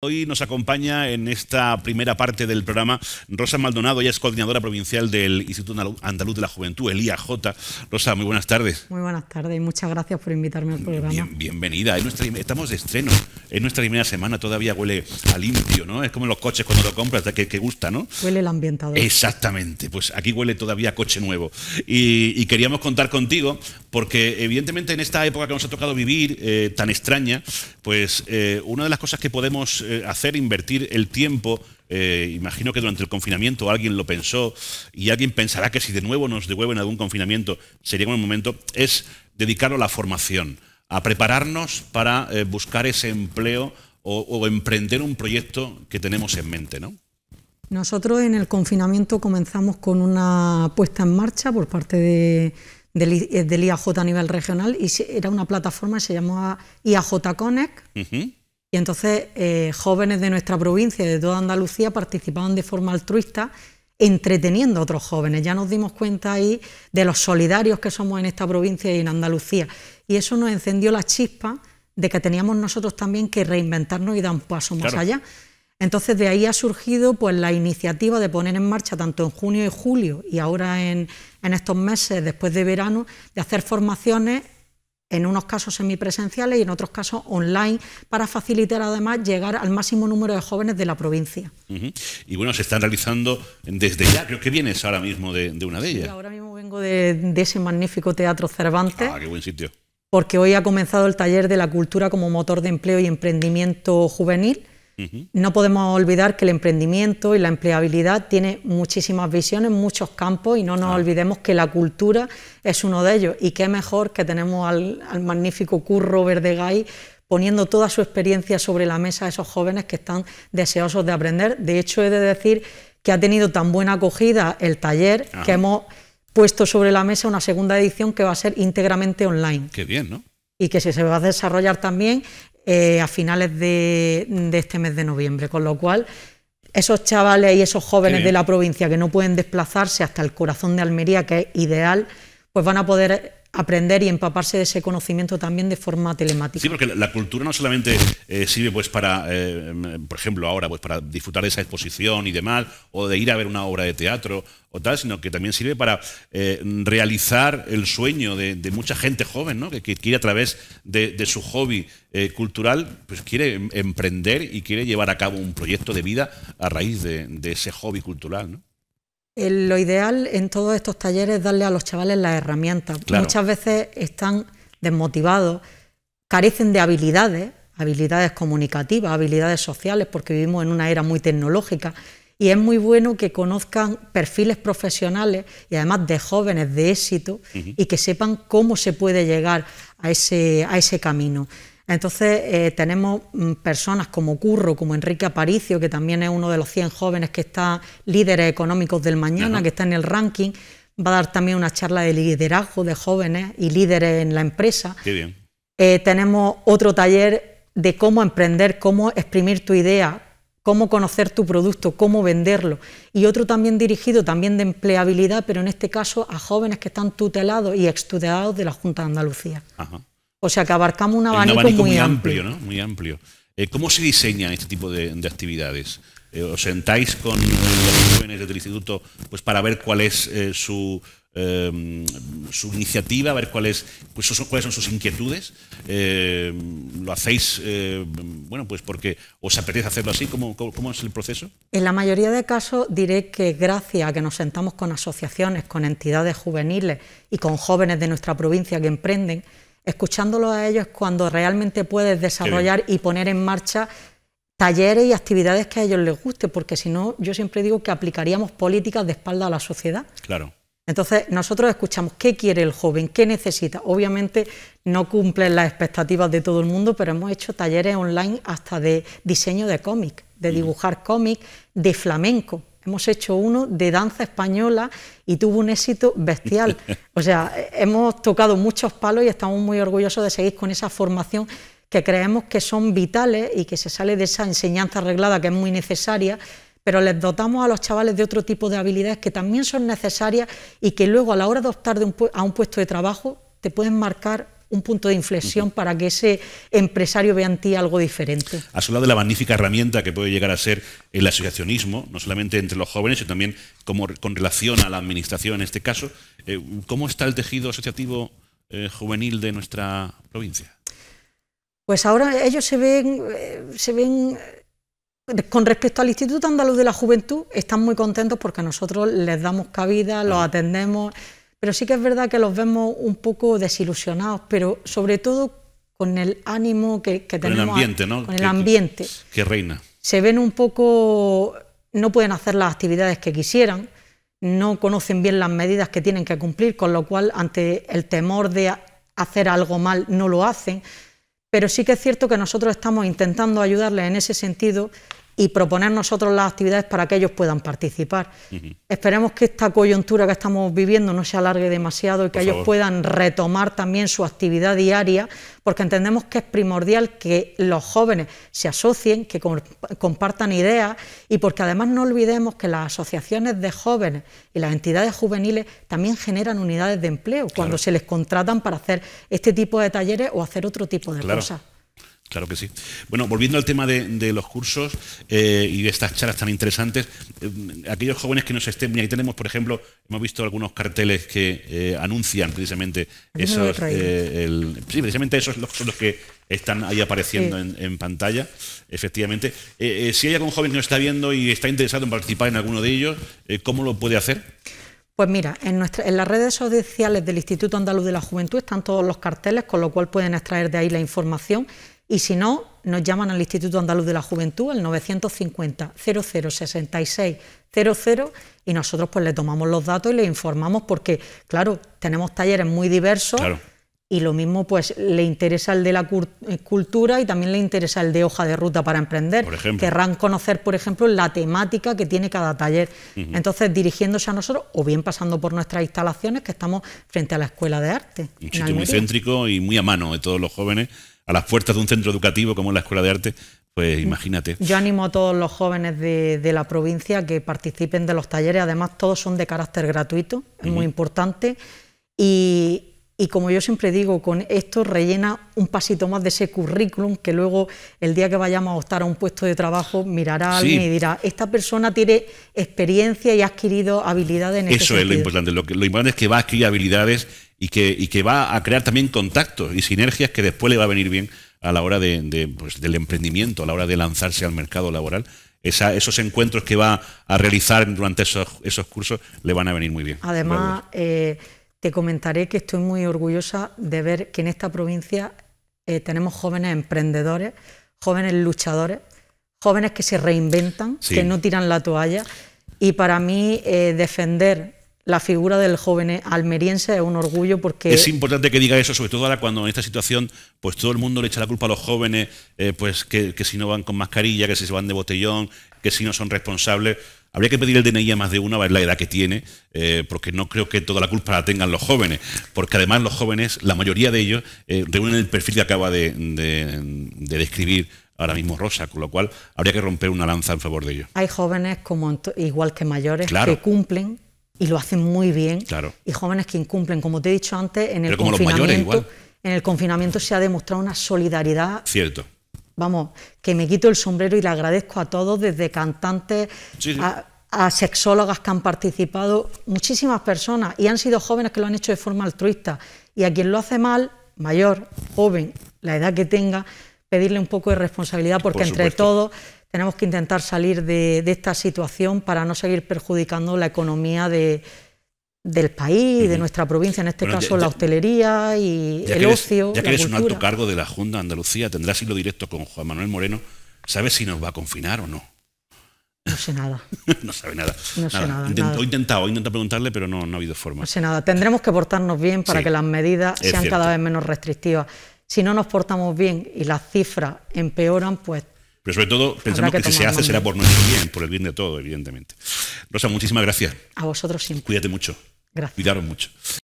Hoy nos acompaña en esta primera parte del programa Rosa Maldonado, ella es coordinadora provincial del Instituto Andaluz de la Juventud, el J. Rosa, muy buenas tardes. Muy buenas tardes y muchas gracias por invitarme al programa. bienvenida, nuestra, estamos de estreno, es nuestra primera semana, todavía huele a limpio, ¿no? Es como los coches cuando lo compras, que, gusta, ¿no? Huele el ambientador. Exactamente, pues aquí huele todavía coche nuevo. y queríamos contar contigo porque evidentemente en esta época que nos ha tocado vivir eh, tan extraña, pues eh, una de las cosas que podemos eh, hacer, invertir el tiempo, imagino que durante el confinamiento alguien lo pensó y alguien pensará que si de nuevo nos devuelven a algún confinamiento sería un momento, es dedicarlo a la formación, a prepararnos para buscar ese empleo o, o, emprender un proyecto que tenemos en mente, ¿no? Nosotros en el confinamiento comenzamos con una puesta en marcha por parte de del, IAJ eh, a nivel regional y era una plataforma, se llamaba IAJ Connect. Y entonces eh, jóvenes de nuestra provincia, de toda Andalucía, participaban de forma altruista entreteniendo a otros jóvenes. Ya nos dimos cuenta ahí de los solidarios que somos en esta provincia y en Andalucía. Y eso nos encendió la chispa de que teníamos nosotros también que reinventarnos y dar un paso más allá. Entonces de ahí ha surgido pues, la iniciativa de poner en marcha tanto en junio y julio y ahora en, estos meses después de verano de hacer formaciones en unos casos semipresenciales y en otros casos online, para facilitar además llegar al máximo número de jóvenes de la provincia. Y bueno, se está realizando desde ya, creo que vienes ahora mismo de, una de ellas. ahora mismo vengo de, ese magnífico Teatro Cervantes. Ah, qué buen sitio. Porque hoy ha comenzado el taller de la cultura como motor de empleo y emprendimiento juvenil no podemos olvidar que el emprendimiento y la empleabilidad tiene muchísimas visiones, muchos campos y no nos olvidemos que la cultura es uno de ellos. Y qué mejor que tenemos al, magnífico Curro Verdegay poniendo toda su experiencia sobre la mesa a esos jóvenes que están deseosos de aprender. De hecho, he de decir que ha tenido tan buena acogida el taller que hemos puesto sobre la mesa una segunda edición que va a ser íntegramente online. Qué bien, ¿no? y que se va a desarrollar también eh, a finales de este mes de noviembre, con lo cual esos chavales y esos jóvenes de la provincia que no pueden desplazarse hasta el corazón de Almería, que es ideal, pues van a poder aprender y empaparse de ese conocimiento también de forma telemática. Sí, porque la cultura no solamente eh, sirve pues para, eh, por ejemplo, ahora pues para disfrutar de esa exposición y demás, o de ir a ver una obra de teatro o tal, sino que también sirve para eh, realizar el sueño de, mucha gente joven, ¿no? que, quiere a través de, su hobby cultural, pues quiere em, emprender y quiere llevar a cabo un proyecto de vida a raíz de, de ese hobby cultural. ¿no? lo ideal en todos estos talleres es darle a los chavales las herramientas. Muchas veces están desmotivados, carecen de habilidades, habilidades comunicativas, habilidades sociales, porque vivimos en una era muy tecnológica. Y es muy bueno que conozcan perfiles profesionales y además de jóvenes de éxito y que sepan cómo se puede llegar a ese, a ese camino. Entonces eh, tenemos mm, personas como Curro, como Enrique Aparicio, que también es uno de los 100 jóvenes que está líderes económicos del mañana, que está en el ranking. Va a dar también una charla de liderazgo de jóvenes y líderes en la empresa. Qué bien. Eh, tenemos otro taller de cómo emprender, cómo exprimir tu idea, cómo conocer tu producto, cómo venderlo. Y otro también dirigido también de empleabilidad, pero en este caso a jóvenes que están tutelados y estudiados de la Junta de Andalucía. Ajá. O sea que abarcamos un abanico, muy, amplio. ¿no? Muy amplio. Eh, ¿Cómo se diseñan este tipo de, actividades? Eh, ¿Os sentáis con los jóvenes del instituto pues, para ver cuál es eh, su, iniciativa, ver cuál pues, cuáles son sus inquietudes. ¿Lo hacéis, bueno, pues porque os apetece hacerlo así? ¿Cómo, cómo, es el proceso? En la mayoría de casos diré que gracias a que nos sentamos con asociaciones, con entidades juveniles y con jóvenes de nuestra provincia que emprenden, Escuchándolos a ellos es cuando realmente puedes desarrollar y poner en marcha talleres y actividades que a ellos les guste, porque si no, yo siempre digo que aplicaríamos políticas de espalda a la sociedad. Claro. Entonces, nosotros escuchamos qué quiere el joven, qué necesita. Obviamente no cumplen las expectativas de todo el mundo, pero hemos hecho talleres online hasta de diseño de cómic, de mm. dibujar cómic, de flamenco hemos hecho uno de danza española y tuvo un éxito bestial. O sea, hemos tocado muchos palos y estamos muy orgullosos de seguir con esa formación que creemos que son vitales y que se sale de esa enseñanza arreglada que es muy necesaria, pero les dotamos a los chavales de otro tipo de habilidades que también son necesarias y que luego a la hora de optar a un puesto de trabajo te pueden marcar un punto de inflexión para que ese empresario vea en ti algo diferente. Has hablado de la magnífica herramienta que puede llegar a ser el asociacionismo, no solamente entre los jóvenes, sino también como, con relación a la administración en este caso. Eh, ¿Cómo está el tejido asociativo eh, juvenil de nuestra provincia? Pues ahora ellos se ven, eh, se ven con respecto al Instituto Andaluz de la Juventud, están muy contentos porque nosotros les damos cabida, los atendemos. Pero sí que es verdad que los vemos un poco desilusionados, pero sobre todo con el ánimo que, tenemos. Con el ambiente, ¿no? Con el ambiente. Que, reina. Se ven un poco, no pueden hacer las actividades que quisieran, no conocen bien las medidas que tienen que cumplir, con lo cual ante el temor de hacer algo mal no lo hacen. Pero sí que es cierto que nosotros estamos intentando ayudarles en ese sentido y proponer nosotros las actividades para que ellos puedan participar. Esperemos que esta coyuntura que estamos viviendo no se alargue demasiado y que ellos puedan retomar también su actividad diaria, porque entendemos que es primordial que los jóvenes se asocien, que compartan ideas y porque además no olvidemos que las asociaciones de jóvenes y las entidades juveniles también generan unidades de empleo cuando se les contratan para hacer este tipo de talleres o hacer otro tipo de cosas. Claro que sí. Bueno, volviendo al tema de, los cursos eh, y de estas charlas tan interesantes, eh, aquellos jóvenes que nos estén, ahí tenemos, por ejemplo, hemos visto algunos carteles que eh, anuncian precisamente esos, sí, precisamente esos son los que están ahí apareciendo en, pantalla, efectivamente. si hay algún joven que nos está viendo y está interesado en participar en alguno de ellos, ¿cómo lo puede hacer? Pues mira, en, en, las redes sociales del Instituto Andaluz de la Juventud están todos los carteles, con lo cual pueden extraer de ahí la información y si no, nos llaman al Instituto Andaluz de la Juventud ...el 950 0066 00 y nosotros pues le tomamos los datos y le informamos porque, claro, tenemos talleres muy diversos. Y lo mismo, pues le interesa el de la eh, cultura y también le interesa el de hoja de ruta para emprender. Querrán conocer, por ejemplo, la temática que tiene cada taller. Entonces, dirigiéndose a nosotros o bien pasando por nuestras instalaciones, que estamos frente a la Escuela de Arte. Un sitio muy céntrico y muy a mano de todos los jóvenes a las puertas de un centro educativo como la Escuela de Arte, pues mm. imagínate. Yo animo a todos los jóvenes de, la provincia que participen de los talleres, además todos son de carácter gratuito, es muy importante, y, como yo siempre digo, con esto rellena un pasito más de ese currículum que luego el día que vayamos a optar a un puesto de trabajo mirará alguien y dirá, esta persona tiene experiencia y ha adquirido habilidades en este Eso es lo importante, lo, lo importante es que va a adquirir habilidades y que, va a crear también contactos y sinergias que después le va a venir bien a la hora pues, del emprendimiento, a la hora de lanzarse al mercado laboral. esos encuentros que va a realizar durante esos, cursos le van a venir muy bien. Además, eh, te comentaré que estoy muy orgullosa de ver que en esta provincia eh, tenemos jóvenes emprendedores, jóvenes luchadores, jóvenes que se reinventan, que no tiran la toalla. Y para mí eh, defender la figura del joven almeriense es un orgullo porque... Es importante que diga eso, sobre todo ahora cuando en esta situación pues todo el mundo le echa la culpa a los jóvenes, eh, pues que, si no van con mascarilla, que si se van de botellón, que si no son responsables. Habría que pedir el DNI a más de uno a ver la edad que tiene, eh, porque no creo que toda la culpa la tengan los jóvenes, porque además los jóvenes, la mayoría de ellos, eh, reúnen el perfil que acaba de, describir ahora mismo Rosa, con lo cual habría que romper una lanza en favor de ellos. Hay jóvenes como igual que mayores que cumplen y lo hacen muy bien. Claro. Y jóvenes que incumplen, como te he dicho antes, en el confinamiento. En el confinamiento se ha demostrado una solidaridad. Cierto. Vamos, que me quito el sombrero y le agradezco a todos, desde cantantes A, sexólogas que han participado, muchísimas personas, y han sido jóvenes que lo han hecho de forma altruista. Y a quien lo hace mal, mayor, joven, la edad que tenga, pedirle un poco de responsabilidad, porque entre todos tenemos que intentar salir de, esta situación para no seguir perjudicando la economía de, del país, de nuestra provincia, en este caso la hostelería y el ocio. Ya que eres un alto cargo de la Junta de Andalucía, tendrás hilo directo con Juan Manuel Moreno, ¿sabes si nos va a confinar o no? No sé nada. no sabe nada. No sé nada. He intentado, he intentado preguntarle, pero no, ha habido forma. No sé nada. Tendremos que portarnos bien para que las medidas sean cada vez menos restrictivas. Si no nos portamos bien y las cifras empeoran, pues pero sobre todo pensamos que, que, si se hace será por nuestro bien, por el bien de todo, evidentemente. Rosa, muchísimas gracias. A vosotros siempre. Cuídate mucho. Gracias. Cuidaros mucho.